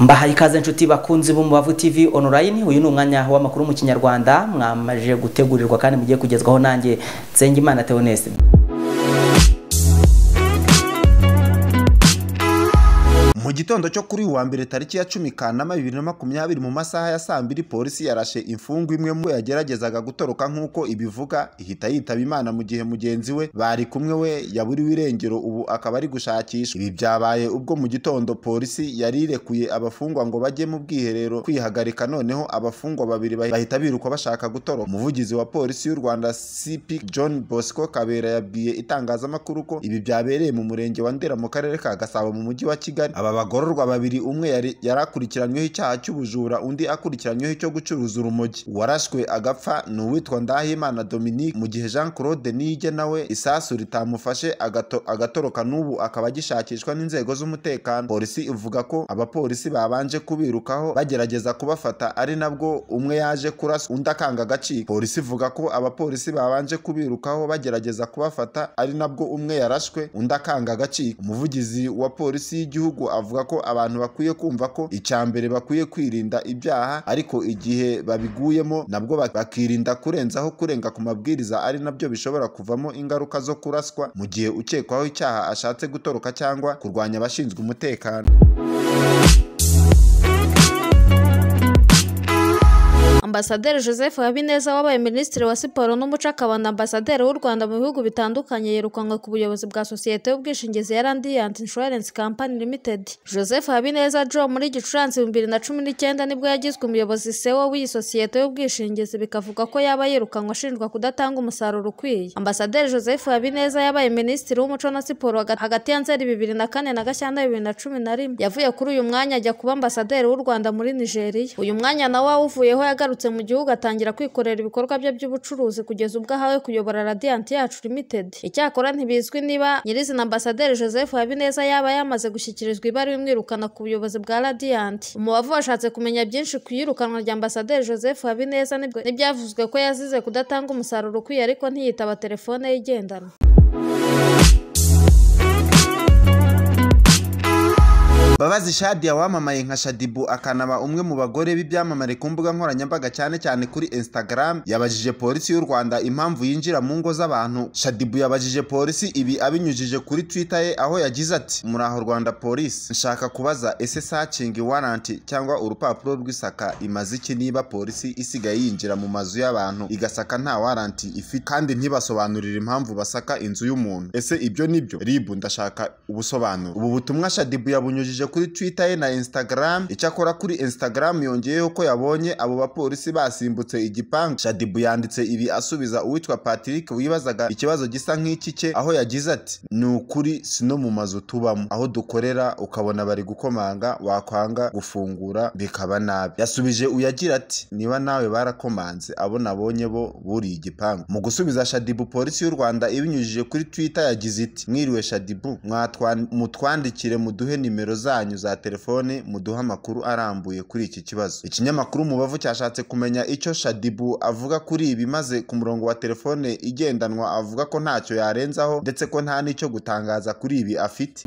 mbahaye ikaze inshuti bakunzi b'umubavu tv online uyu ni umwanya w'amakuru mu kinyarwanda mwamaje gutegurirwa kandi mugiye kugezwaho nanjye nsengimana theoneste mu gitondo cyo kuri wa mbere tariki ya cumi kanama bibiri na makumyabiri mu masaha ya saa mbiri polisi yarashe imfungwa imwe mu yageragezaga gutoroka nk'uko ibivuga ihita yitaba imana mu gihe mugenzi we bari kumwe we yaburiwe irengero ubu akaba ari gushakishwa ibi byabaye ubwo mu gitondo polisi yari irekuye abafungwa ngo bajye mu bwiherero kwihagarika noneho abafungwa babiri bahita biruka bashaka gutoroka umuvugizi wa polisi y'u rwanda cp john bosco kabera yabwiye itangazamakuru ko ibi byabereye mu murenge wa ndera mu karere ka gasabo mu mujyi wa kigali Aba bagororwa babiri umwe yari akurikiranyweho icyaha cy'ubujura undi akurikiranyweho icyo gucuruza urumogi warashwe agapfa ni uwitwa Ndahimana Dominique mu gihe Jean Claude Niyige nawe isasu ritamufashe agatoroka n'ubu akaba agishakishwa n'inzego z'umutekano polisi ivuga ko abapolisi babanje kubirukaho bagerageza kubafata ari nabwo umwe yaje kurasa undi akanga agacika polisi ivuga ko abapolisi babanje kubirukaho bagerageza kubafata ari nabwo umwe yarashwe undi akanga agacika umuvugizi wa polisi y'igihugu avuga ko abantu bakwiye kumva ko icya mbere bakwiye kwirinda ibyaha ariko igihe babiguyemo nabwo bakirinda kurenzaho kurenga ku mabwiriza ari nabyo bishobora kuvamo ingaruka zo kuraswa mu gihe ukekwaho icyaha ashatse gutoroka cyangwa kurwanya abashinzwe umutekano Ambasaderi Joseph Habineza wabaye Minisitiri wa Siporo n'Umuco akaba na Ambasaderi w'u Rwanda mu bihugu bitandukanye yirukanwa ku buyobozi bwa sosiyete y'ubwishingizi ya Radiant Insurance Company Limited. Joseph Habineza Joe muri Gicurasi bibiri na cumi n'icyenda nibwo yagizwe umuyobozi CEO w'iyi sosiyete y'ubwishingizi bikavuga ko yaba yirukanwa ashinjwa kudatanga umusaruro ukwiye. Ambasaderi Joseph Habineza yabaye Minisitiri w'Umuco na Siporo hagati ya Nzeri bibiri na kane na Gashyantare bibiri na cumi na rimwe. Yavuye kuri uyu mwanya ajya kuba Ambasaderi w'u Rwanda muri Nigeria. Uyu mwanya nawe awuvuyeho yagarutse agarutse mu gihugu atangira kwikorera ibikorwa bye by'ubucuruzi kugeza ubwo ahawe kuyobora radiyanti yacu limited icyakora ntibizwi niba nyirizina ambasaderi joseph habineza yaba yamaze gushyikirizwa ibari imwirukana ku buyobozi bwa radiyanti umubavu washatse kumenya byinshi ku iyirukanwa rya ambasaderi joseph habineza n'ibyavuzwe ko yazize kudatanga umusaruro ukwiye ariko ntiyitaba telefone ye igendanwa Mbabazi Shadia wamamaye nka Shadibu akanaba umwe mu bagore b'ibyamamare ku mbuga nkoranyambaga cyane cyane kuri Instagram yabajije polisi y'u Rwanda impamvu yinjira mu ngo z'abantu Shadibu yabajije polisi ibi abinyujije kuri Twitter ye aho yagize ati muraho Rwanda polisi nshaka kubaza ese searching warrant cyangwa urupapuro rw'isaka imaze iki niba polisi isigaye yinjira mu mazu y'abantu igasaka nta warrant ifite kandi ntibasobanurira impamvu basaka inzu y'umuntu ese ibyo nibyo ribu ndashaka ubusobanuro ubu butumwa Shadibu yabunyujije kuri Twitter ye na Instagram icyakora kuri Instagram yongeyeho ko yabonye abo bapolisi basimbutse igipangu Shadibu yanditse ibi asubiza uwitwa Patrick wibazaga ikibazo gisa nk'iki cye aho yagize ati ni ukuri si no mu mazu tubamo aho dukorera ukabona bari gukomanga wakwanga gufungura bikaba nabi yasubije uyagira ati niba nawe barakomanze abo nabonye bo buriye igipangu mu gusubiza Shadibu polisi y'u Rwanda ibinyujije kuri Twitter yagize iti mwiriwe Shadibu mutwandikire muduhe nimero zanyu zanyu za telefone muduhe amakuru arambuye kuri iki kibazo ikinyamakuru umubavu cyashatse kumenya icyo shadibu avuga kuri ibi maze ku murongo wa telefone igendanwa avuga ko ntacyo yarenzaho ndetse ko nta n'icyo gutangaza kuri ibi afite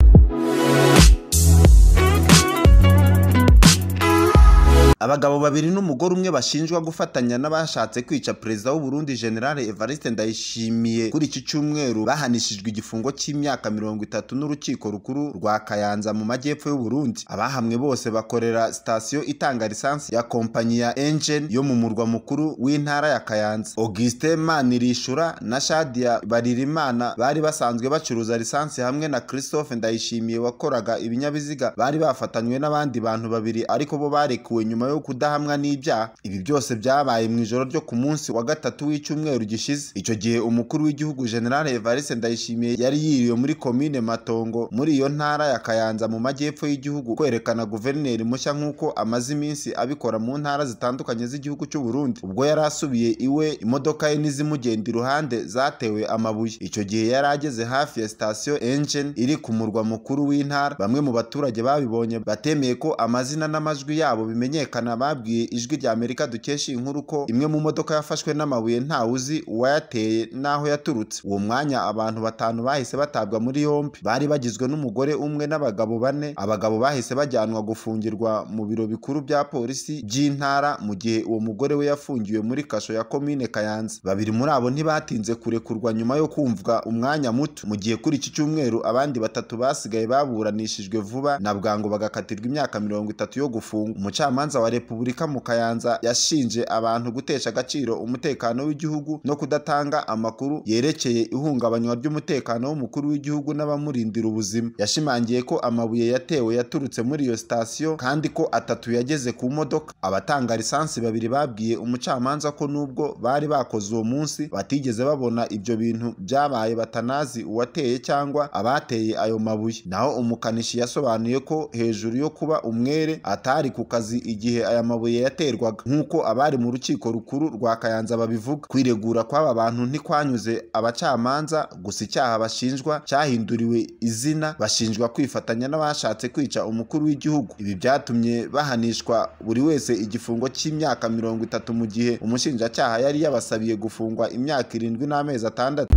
abagabo babiri n'umugore umwe bashinjwa gufatanya n'abashatse kwica perezida w'u Burundi General Evariste Ndayishimiye kuri iki cyumweru bahanishijwe igifungo cy'imyaka mirongo itatu n'urukiko rukuru rwa Kayanza mu majyepfo y'u Burundi abahamwe bose bakorera sitasiyo itanga lisansi ya kompanyi ya Engen yo mu murwa mukuru w'intara ya Kayanza Auguste Manirishura na Shadia Baririmana bari basanzwe bacuruza lisansi hamwe na Christophe Ndayishimiye wakoraga ibinyabiziga bari bafatanywe n'abandi bantu babiri ariko bo barekuwe nyuma yo kudahamwa n'ibyaha ibi byose byabaye mu ijoro ryo ku munsi wa gatatu w'icyumweru gishize icyo gihe umukuru w'igihugu general evariste ndayishimiye yari yiriwe muri komine matongo muri iyo ntara ya kayanza mu majyepfo y'igihugu kwerekana guverineri mushya nk'uko amaze iminsi abikora mu ntara zitandukanye z'igihugu cy'u Burundi ubwo yari asubiye iwe imodoka ye n'izimugenda iruhande zatewe amabuye icyo gihe yari ageze hafi ya sitasiyo enjeni iri ku murwa mukuru w'intara bamwe mu baturage babibonye batemeye ko amazina n'amajwi yabo bimenyekana bahakana babwiye ijwi rya amerika dukesha inkuru ko imwe mu modoka yafashwe n'amabuye ntawe uzi uwayateye n'aho yaturutse uwo mwanya abantu batanu bahise batabwa muri yombi bari bagizwe n'umugore umwe n'abagabo bane abagabo bahise bajyanwa gufungirwa mu biro bikuru bya polisi by'intara mu gihe uwo mugore we yafungiwe muri kasho ya komine kayanza babiri muri abo ntibatinze kurekurwa nyuma yo kumvwa umwanya muto mu gihe kuri iki cyumweru abandi batatu basigaye baburanishijwe vuba na bwangu bagakatirwa imyaka mirongo itatu yo gufunga umucamanza wa repubulika mu kayanza yashinje abantu gutesha agaciro umutekano w'igihugu no kudatanga amakuru yerekeye ihungabanywa ry'umutekano w'umukuru w'igihugu n'abamurindira ubuzima yashimangiye ko amabuye yatewe yaturutse muri iyo sitasiyo kandi ko atatu yageze ku modoka abatanga lisansi babiri babwiye umucamanza ko nubwo bari bakoze uwo munsi batigeze babona ibyo bintu byabaye batanazi uwateye cyangwa abateye ayo mabuye naho umukanishi yasobanuye ko hejuru yo kuba umwere atari ku kazi igihe gihe aya mabuye yaterwaga nk'uko abari mu rukiko rukuru rwa kayanza babivuga kwiregura kw'aba bantu ntikwanyuze abacamanza gusa icyaha bashinjwa cyahinduriwe izina bashinjwa kwifatanya n'abashatse kwica umukuru w'igihugu ibi byatumye bahanishwa buri wese igifungo cy'imyaka mirongo itatu mu gihe umushinjacyaha yari yabasabiye gufungwa imyaka irindwi n'amezi atandatu